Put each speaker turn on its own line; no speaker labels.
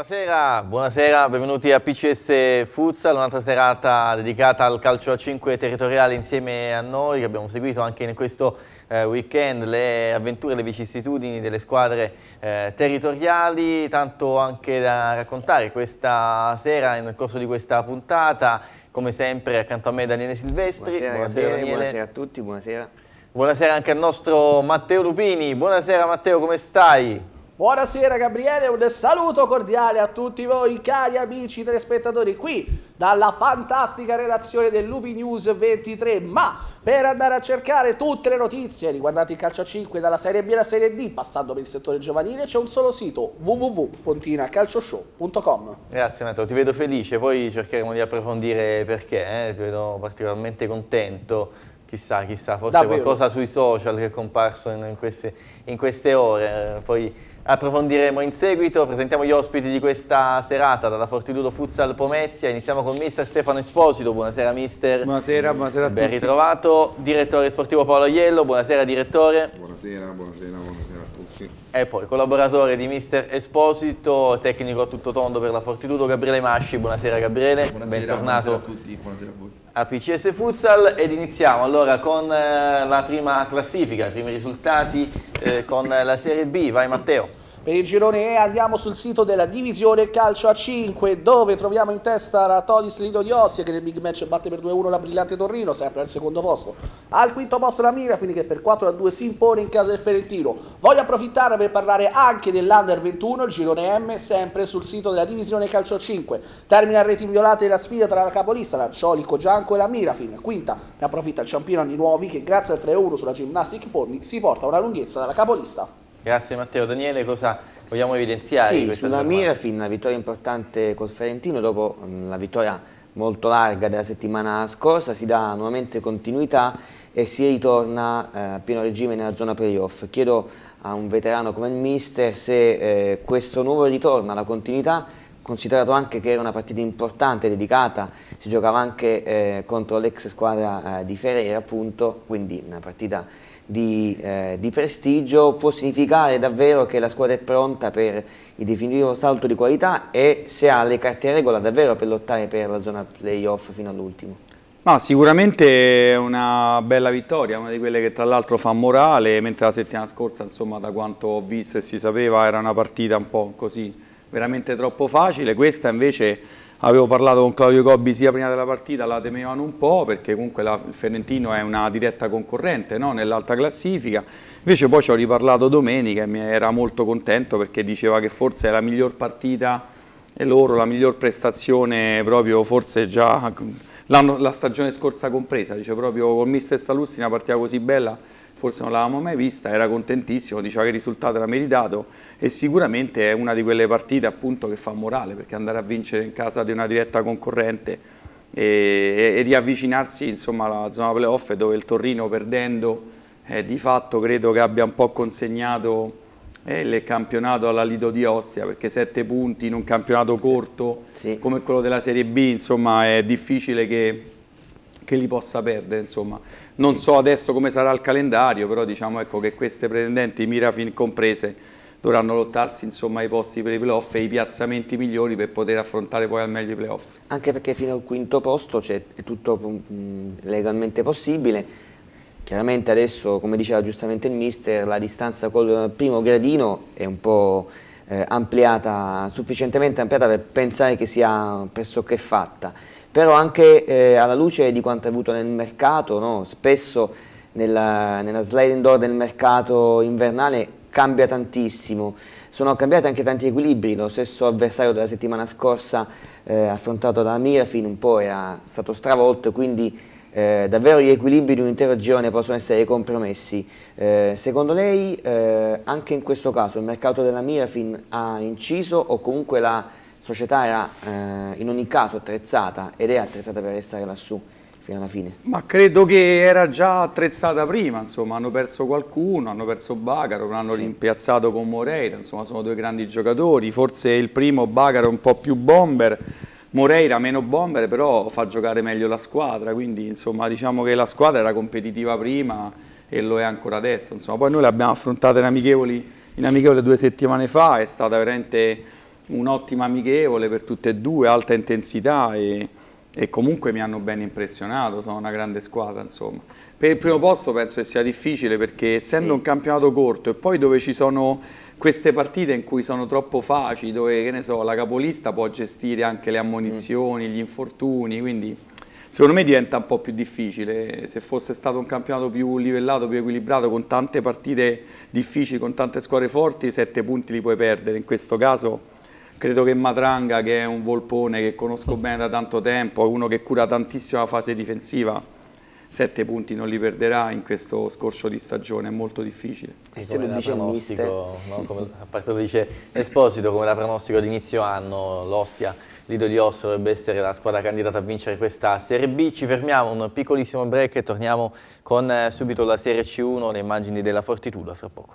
Buonasera, buonasera, benvenuti a PCS Futsal, un'altra serata dedicata al calcio a 5 territoriale insieme a noi che abbiamo seguito anche in questo eh, weekend le avventure, le vicissitudini delle squadre eh, territoriali, tanto anche da raccontare questa sera nel corso di questa puntata, come sempre accanto a me Daniele Silvestri. Buonasera, buonasera, Daniele. buonasera a
tutti, buonasera.
Buonasera anche al nostro Matteo Lupini, buonasera Matteo come stai?
Buonasera Gabriele, un saluto cordiale a tutti voi cari amici telespettatori qui dalla fantastica redazione del Lupi News 23, ma per andare a cercare tutte le notizie riguardanti il calcio 5 dalla Serie B alla Serie D, passando per il settore giovanile, c'è un solo sito www.pontinacalcioshow.com.
Grazie Matteo, ti vedo felice, poi cercheremo di approfondire perché, eh? ti vedo particolarmente contento chissà, chissà, forse Davvero. qualcosa sui social che è comparso in, queste, in queste, ore, poi approfondiremo in seguito. Presentiamo gli ospiti di questa serata dalla Fortitudo Futsal Pomezia. Iniziamo con mister Stefano Esposito. Buonasera mister. Buonasera, buonasera a tutti. Ben ritrovato. Direttore sportivo Paolo Iello. Buonasera direttore. Buonasera, buonasera, buonasera a tutti. E poi collaboratore di Mister Esposito, tecnico a tutto tondo per la Fortitudo, Gabriele Masci. Buonasera Gabriele, buonasera, bentornato. Buonasera a tutti, buonasera a voi. A PCS Futsal ed iniziamo allora con eh, la prima classifica, i primi risultati eh, con la Serie B. Vai Matteo.
Per il girone E andiamo sul sito della divisione calcio a 5 dove troviamo in testa la Tolis Lido di Ostia che nel big match batte per 2-1 la brillante Torrino, sempre al secondo posto. Al quinto posto la Mirafini che per 4-2 si impone in casa del Ferentino. Voglio approfittare per parlare anche dell'Under 21, il girone M, sempre sul sito della divisione calcio a 5. Termina a reti violate la sfida tra la capolista, la Ciolico Gianco e la Mirafin. Quinta ne approfitta il Ciampino Anni Nuovi che grazie al 3-1 sulla Gymnastic Forni si porta a una lunghezza dalla capolista.
Grazie Matteo. Daniele, cosa
vogliamo evidenziare? Sì, sulla Mirafin, la vittoria importante col Ferentino, dopo mm, la vittoria molto larga della settimana scorsa, si dà nuovamente continuità e si ritorna eh, a pieno regime nella zona playoff. Chiedo a un veterano come il mister se eh, questo nuovo ritorno alla continuità considerato anche che era una partita importante, dedicata, si giocava anche eh, contro l'ex squadra eh, di Ferrera, appunto, quindi una partita di, eh, di, prestigio, può significare davvero che la squadra è pronta per il definitivo salto di qualità e se ha le carte in regola davvero per lottare per la zona playoff fino all'ultimo.
Ma sicuramente una bella vittoria, una di quelle che tra l'altro fa morale, mentre la settimana scorsa, insomma, da quanto ho visto e si sapeva, era una partita un po' così veramente troppo facile, questa invece avevo parlato con Claudio Gobbi sia prima della partita, la temevano un po' perché comunque la, il Ferentino è una diretta concorrente no? nell'alta classifica, invece poi ci ho riparlato domenica e mi era molto contento perché diceva che forse è la miglior partita e loro la miglior prestazione proprio forse già la stagione scorsa compresa, dice proprio con Mister Salusti una partita così bella forse non l'avevamo mai vista, era contentissimo, diceva che il risultato era meritato e sicuramente è una di quelle partite appunto che fa morale perché andare a vincere in casa di una diretta concorrente e, e, e riavvicinarsi insomma, alla zona playoff dove il Torino perdendo eh, di fatto credo che abbia un po' consegnato eh, il campionato alla Lido di Ostia perché sette punti in un campionato corto sì. come quello della Serie B insomma è difficile che che li possa perdere. Insomma. Non so adesso come sarà il calendario, però diciamo ecco, che queste pretendenti, Mirafin comprese, dovranno lottarsi insomma, ai posti per i playoff e i piazzamenti migliori per poter affrontare poi al meglio i playoff.
Anche perché fino al quinto posto cioè, è tutto mh, mm, legalmente possibile. Chiaramente adesso, come diceva giustamente il mister, la distanza col primo gradino è un po' eh, ampliata, sufficientemente ampliata per pensare che sia pressoché fatta però anche eh, alla luce di quanto è avuto nel mercato, no? spesso nella, nella sliding door del mercato invernale cambia tantissimo, sono cambiati anche tanti equilibri, lo stesso avversario della settimana scorsa eh, affrontato da Mirafin un po' era stato stravolto, quindi eh, davvero gli equilibri di un'intera regione possono essere compromessi. Eh, secondo lei eh, anche in questo caso il mercato della Mirafin ha inciso o comunque l'ha società era eh, in ogni caso attrezzata ed è attrezzata per restare lassù fino alla fine.
Ma credo che era già attrezzata prima, insomma, hanno perso qualcuno, hanno perso Bagaro, l'hanno sì. rimpiazzato con Moreira, insomma, sono due grandi giocatori, forse il primo Bagaro un po' più bomber, Moreira meno bomber, però fa giocare meglio la squadra, quindi insomma, diciamo che la squadra era competitiva prima e lo è ancora adesso, insomma, poi noi l'abbiamo affrontata in amichevoli in amichevole due settimane fa, è stata veramente un'ottima amichevole per tutte e due, alta intensità e, e, comunque mi hanno ben impressionato, sono una grande squadra insomma. Per il primo posto penso che sia difficile perché essendo sì. un campionato corto e poi dove ci sono queste partite in cui sono troppo facili, dove che ne so, la capolista può gestire anche le ammonizioni, mm. gli infortuni, quindi secondo me diventa un po' più difficile. Se fosse stato un campionato più livellato, più equilibrato, con tante partite difficili, con tante squadre forti, sette punti li puoi perdere. In questo caso credo che Matranga, che è un volpone che conosco bene da tanto tempo, uno che cura tantissimo la fase difensiva, sette punti non li perderà in questo scorcio di stagione, è molto difficile. E se
lo dice mister... No? Come, a parte lo dice Esposito, come la pronostico d'inizio anno, l'Ostia, l'Ido di Osso dovrebbe essere la squadra candidata a vincere questa Serie B. Ci fermiamo un piccolissimo break e torniamo con eh, subito la Serie C1, le immagini della Fortitudo fra poco.